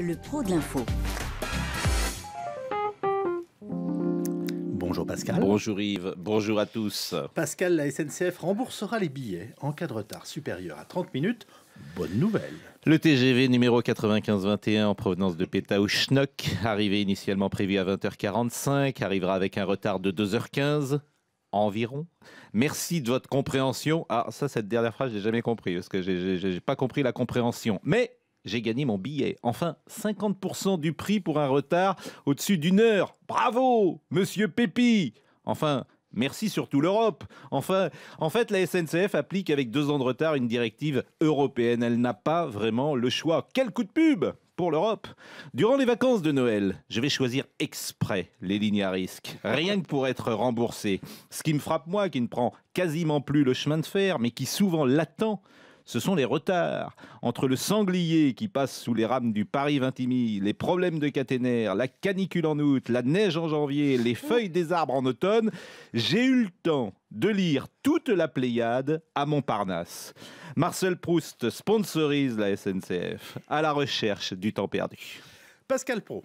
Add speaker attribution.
Speaker 1: le pro de l'info.
Speaker 2: Bonjour Pascal. Bonjour Yves, bonjour à tous.
Speaker 1: Pascal, la SNCF remboursera les billets en cas de retard supérieur à 30 minutes. Bonne nouvelle.
Speaker 2: Le TGV numéro 9521
Speaker 3: en provenance de Péta Schnock, arrivé initialement prévu à 20h45, arrivera avec un retard de 2h15 environ. Merci de votre compréhension. Ah, ça, cette dernière phrase, j'ai jamais compris parce que j'ai pas compris la compréhension. Mais j'ai gagné mon billet. Enfin, 50% du prix pour un retard au-dessus d'une heure. Bravo, monsieur Pépi Enfin, Merci surtout l'Europe. Enfin, en fait, la SNCF applique avec deux ans de retard une directive européenne. Elle n'a pas vraiment le choix. Quel coup de pub pour l'Europe. Durant les vacances de Noël, je vais choisir exprès les lignes à risque, rien que pour être remboursé. Ce qui me frappe moi, qui ne prend quasiment plus le chemin de fer, mais qui souvent l'attend, ce sont les retards. Entre le sanglier qui passe sous les rames du Paris Vintimille, les problèmes de caténaire, la canicule en août, la neige en janvier, les feuilles des arbres en automne, j'ai eu le temps de lire toute la Pléiade à Montparnasse. Marcel Proust sponsorise la SNCF à la recherche du temps perdu.
Speaker 1: Pascal Pro.